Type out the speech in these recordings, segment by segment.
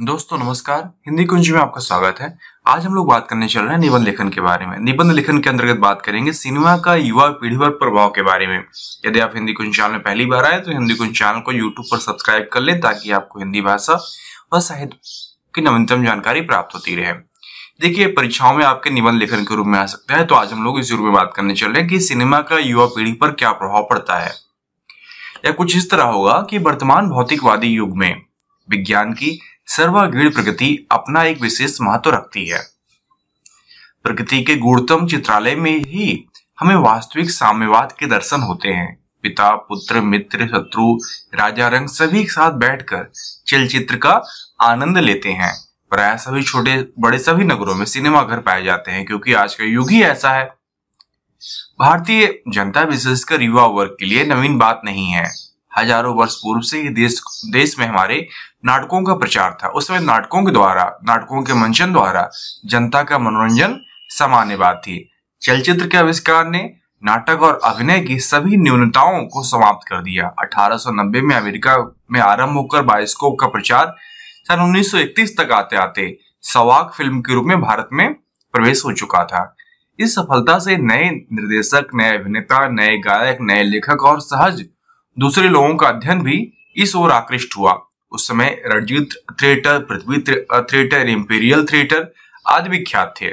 दोस्तों नमस्कार हिंदी कुंज में आपका स्वागत है आज हम लोग बात करने चल रहे हैं निबंध लेखन के बारे में निबंध लेखन के अंतर्गत बात करेंगे सिनेमा का युवा पीढ़ी पर प्रभाव के बारे में यदि आप हिंदी कुंज चैनल में पहली बार आए तो हिंदी कुंज चैनल को यूट्यूब पर सब्सक्राइब कर लें ताकि आपको हिंदी भाषा व साहित्य की नवीनतम जानकारी प्राप्त होती रहे देखिए परीक्षाओं में आपके निबंध लेखन के रूप में आ सकता है तो आज हम लोग इस रूप में बात करने चल रहे हैं कि सिनेमा का युवा पीढ़ी पर क्या प्रभाव पड़ता है या कुछ इस तरह होगा कि वर्तमान भौतिकवादी युग में विज्ञान की सर्वागीण प्रगति अपना एक विशेष महत्व रखती है प्रकृति के गुणतम चित्रालय में ही हमें वास्तविक साम्यवाद के दर्शन होते हैं पिता पुत्र मित्र शत्रु राजा रंग सभी के साथ बैठकर चलचित्र का आनंद लेते हैं प्राय सभी छोटे बड़े सभी नगरों में सिनेमा घर पाए जाते हैं क्योंकि आज का युग ही ऐसा है भारतीय जनता विशेषकर युवा वर्ग के लिए नवीन बात नहीं है हजारों वर्ष पूर्व से ही देश देश में हमारे नाटकों का प्रचार था उसमें नाटकों के द्वारा नाटकों के मंचन द्वारा जनता का मनोरंजन सामान्य बात थी चलचित्र के आविष्कार ने नाटक और अभिनय की सभी न्यूनताओं को समाप्त कर दिया 1890 में अमेरिका में आरंभ होकर बायोस्कोप का प्रचार सन 1931 तक आते आते सवाग फिल्म के रूप में भारत में प्रवेश हो चुका था इस सफलता से नए निर्देशक नए अभिनेता नए गायक नए लेखक और सहज दूसरे लोगों का अध्ययन भी इस ओर आकृष्ट हुआ उस समय Ranjit theatre Prithvi theatre imperial theatre आदि विख्यात थे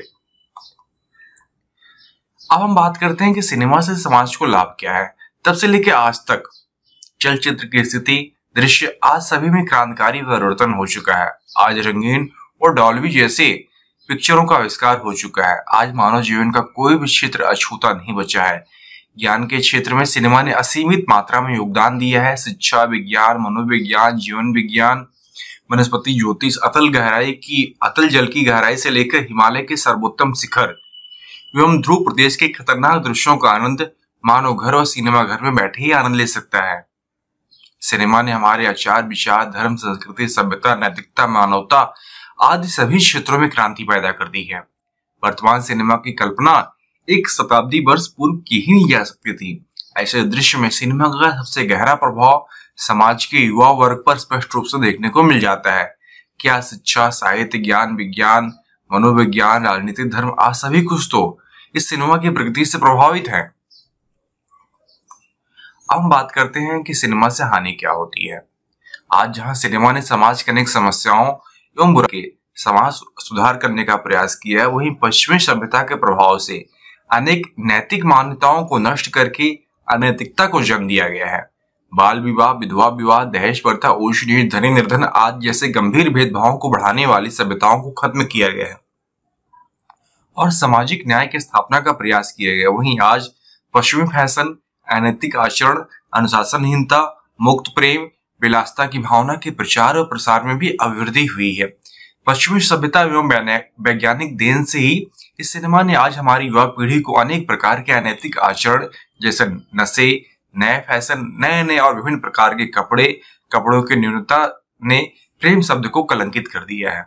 अब हम बात करते हैं कि सिनेमा से समाज को लाभ क्या है तब से लेकर आज तक चलचित्र की स्थिति दृश्य आज सभी में क्रांतिकारी परिवर्तन हो चुका है आज रंगीन और डॉल्बी जैसे पिक्चरों का आविष्कार हो चुका है आज मानव जीवन का कोई भी क्षेत्र अछूता नहीं बचा है ज्ञान के क्षेत्र में सिनेमा ने असीमित मात्रा में योगदान दिया है शिक्षा विज्ञान मनोविज्ञान जीवन विज्ञान वनस्पति ज्योतिष अतल गहराई की अतल जल की गहराई से लेकर हिमालय के सर्वोत्तम शिखर एवं ध्रुव प्रदेश के खतरनाक दृश्यों का आनंद मानव घर और सिनेमा घर में बैठे ही आनंद ले सकता है सिनेमा ने हमारे आचार विचार धर्म संस्कृति सभ्यता नैतिकता मानवता आदि सभी क्षेत्रों में क्रांति पैदा कर दी है वर्तमान सिनेमा की कल्पना एक शताब्दी वर्ष पूर्व की ही नहीं जा सकती थी ऐसे दृश्य में सिनेमा का सबसे गहरा प्रभाव समाज के युवा वर्ग पर स्पष्ट रूप से देखने को मिल जाता है क्या शिक्षा साहित्य ज्ञान विज्ञान मनोविज्ञान राजनीतिक धर्म आज सभी कुछ तो इस सिनेमा की प्रकृति से प्रभावित है अब हम बात करते हैं कि सिनेमा से हानि क्या होती है आज जहां सिनेमा ने समाज के अनेक समस्याओं एवं बुरा के समाज सुधार करने का प्रयास किया है वहीं पश्चिमी सभ्यता के प्रभाव से अनेक नैतिक मान्यताओं को नष्ट करके अनैतिकता को जन्म दिया गया है बाल विवाह विधवा विवाह दहेज प्रथा ऊंच धनी निर्धन आदि जैसे गंभीर भेदभावों को बढ़ाने वाली सभ्यताओं को खत्म किया गया है और सामाजिक न्याय की स्थापना का प्रयास किया गया वहीं आज पश्चिमी फैशन अनैतिक आचरण अनुशासनहीनता मुक्त प्रेम विलासता की भावना के प्रचार और प्रसार में भी अभिवृद्धि हुई है पश्चिमी सभ्यता एवं वैज्ञानिक देन से ही इस सिनेमा ने आज हमारी युवा पीढ़ी को अनेक प्रकार के अनैतिक आचरण जैसे नशे नए फैशन नए नए और विभिन्न प्रकार के कपड़े कपड़ों की न्यूनता ने प्रेम शब्द को कलंकित कर दिया है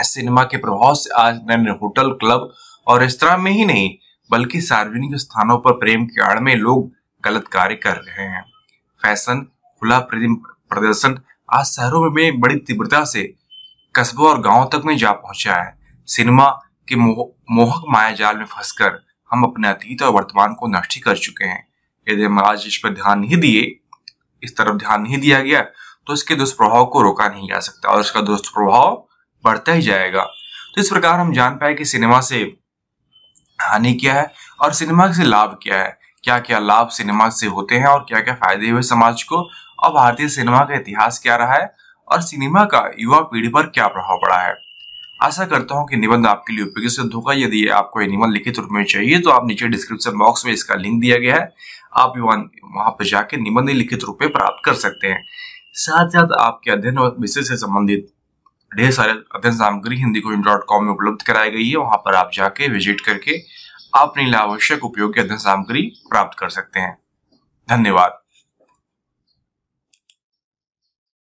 इस सिनेमा के प्रभाव से आज नए होटल क्लब और रेस्तरा में ही नहीं बल्कि सार्वजनिक स्थानों पर प्रेम की आड़ में लोग गलत कार्य कर रहे हैं फैशन खुला प्रदर्शन आज शहरों में भी बड़ी तीव्रता से कस्बों और गांवों तक में जा पहुंचा है सिनेमा के मोह, मोहक मायाजाल में फंसकर हम अपने अतीत और वर्तमान को नष्ट कर चुके हैं यदि हम आज इस पर ध्यान नहीं दिए इस तरफ ध्यान नहीं दिया गया तो इसके दुष्प्रभाव को रोका नहीं जा सकता और इसका दुष्प्रभाव बढ़ता ही जाएगा तो इस प्रकार हम जान पाए कि सिनेमा से हानि क्या है और सिनेमा से लाभ क्या है क्या क्या लाभ सिनेमा से होते हैं और क्या क्या फायदे हुए समाज को और भारतीय सिनेमा का इतिहास क्या रहा है और सिनेमा का युवा पीढ़ी पर क्या प्रभाव पड़ा है आशा करता हूँ कि निबंध आपके लिए उपयोगी सिद्ध होगा यदि आपको ये निबंध लिखित रूप में चाहिए तो आप नीचे डिस्क्रिप्शन बॉक्स में इसका लिंक दिया गया है आप वहां पर जाके निबंध लिखित रूप में प्राप्त कर सकते हैं साथ साथ आपके अध्ययन और विषय से संबंधित ढेर सारे अध्ययन सामग्री हिंदी को डॉट कॉम में उपलब्ध कराई गई है वहां पर आप जाके विजिट करके अपनी आवश्यक उपयोग की अध्ययन सामग्री प्राप्त कर सकते हैं धन्यवाद